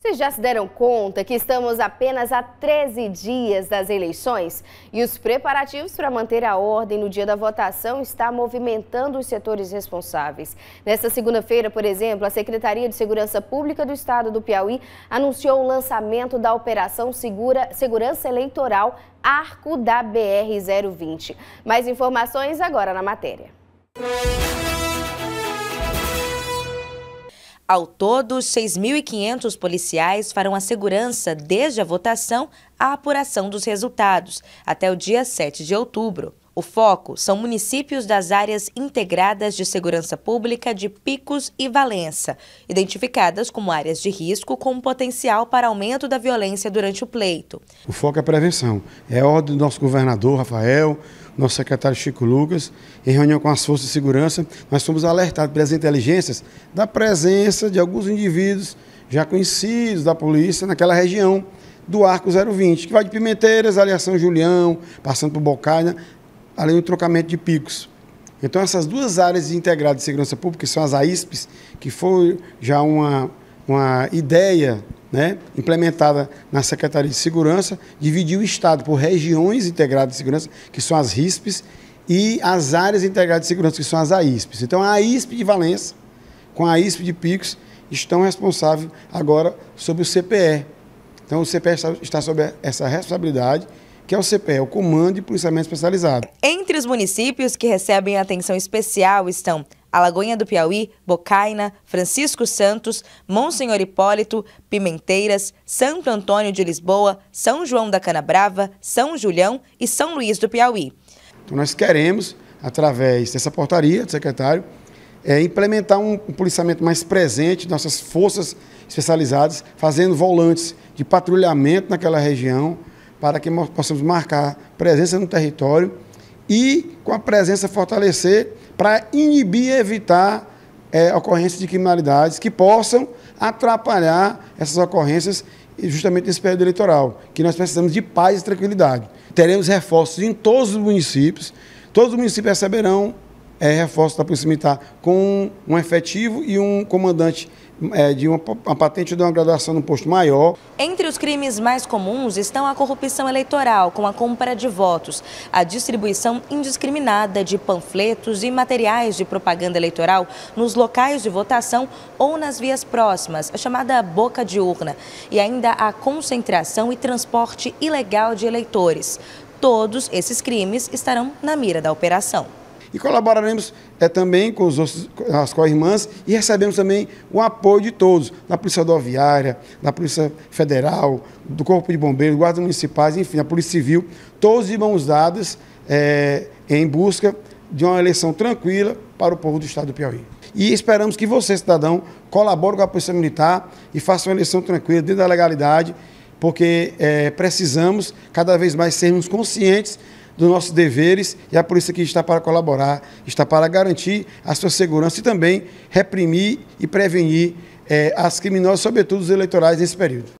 Vocês já se deram conta que estamos apenas a 13 dias das eleições e os preparativos para manter a ordem no dia da votação está movimentando os setores responsáveis. Nesta segunda-feira, por exemplo, a Secretaria de Segurança Pública do Estado do Piauí anunciou o lançamento da Operação Segura, Segurança Eleitoral Arco da BR-020. Mais informações agora na matéria. Música ao todo, 6.500 policiais farão a segurança desde a votação à apuração dos resultados, até o dia 7 de outubro. O foco são municípios das áreas integradas de segurança pública de Picos e Valença, identificadas como áreas de risco com potencial para aumento da violência durante o pleito. O foco é prevenção. É ordem do nosso governador, Rafael, nosso secretário Chico Lucas, em reunião com as forças de segurança, nós fomos alertados pelas inteligências da presença de alguns indivíduos já conhecidos da polícia naquela região do Arco 020, que vai de Pimenteiras, Aliação São Julião, passando por Bocaina, além do trocamento de picos. Então, essas duas áreas integradas de segurança pública, que são as AISPs, que foi já uma, uma ideia né, implementada na Secretaria de Segurança, dividiu o Estado por regiões integradas de segurança, que são as RISPs, e as áreas integradas de segurança, que são as AISPs. Então, a AISP de Valença, com a AISP de Picos, estão responsáveis agora sobre o CPE. Então, o CPE está sob essa responsabilidade que é o CPE, é o Comando de Policiamento Especializado. Entre os municípios que recebem atenção especial estão Alagoinha do Piauí, Bocaina, Francisco Santos, Monsenhor Hipólito, Pimenteiras, Santo Antônio de Lisboa, São João da Canabrava, São Julião e São Luís do Piauí. Então nós queremos, através dessa portaria do secretário, é, implementar um, um policiamento mais presente, nossas forças especializadas, fazendo volantes de patrulhamento naquela região, para que possamos marcar presença no território e, com a presença, fortalecer para inibir e evitar é, ocorrências de criminalidades que possam atrapalhar essas ocorrências justamente nesse período eleitoral, que nós precisamos de paz e tranquilidade. Teremos reforços em todos os municípios, todos os municípios receberão é, reforço da Polícia Militar com um efetivo e um comandante é, de uma, uma patente de uma graduação no posto maior. Entre os crimes mais comuns estão a corrupção eleitoral, com a compra de votos, a distribuição indiscriminada de panfletos e materiais de propaganda eleitoral nos locais de votação ou nas vias próximas, a chamada boca de urna, e ainda a concentração e transporte ilegal de eleitores. Todos esses crimes estarão na mira da operação. E colaboraremos é, também com os outros, as co-irmãs e recebemos também o apoio de todos, da Polícia Rodoviária, da Polícia Federal, do Corpo de Bombeiros, Guardas Municipais, enfim, da Polícia Civil, todos de mãos dadas é, em busca de uma eleição tranquila para o povo do Estado do Piauí. E esperamos que você, cidadão, colabore com a Polícia Militar e faça uma eleição tranquila dentro da legalidade, porque é, precisamos cada vez mais sermos conscientes dos nossos deveres e a polícia aqui está para colaborar, está para garantir a sua segurança e também reprimir e prevenir eh, as criminosas, sobretudo os eleitorais, nesse período.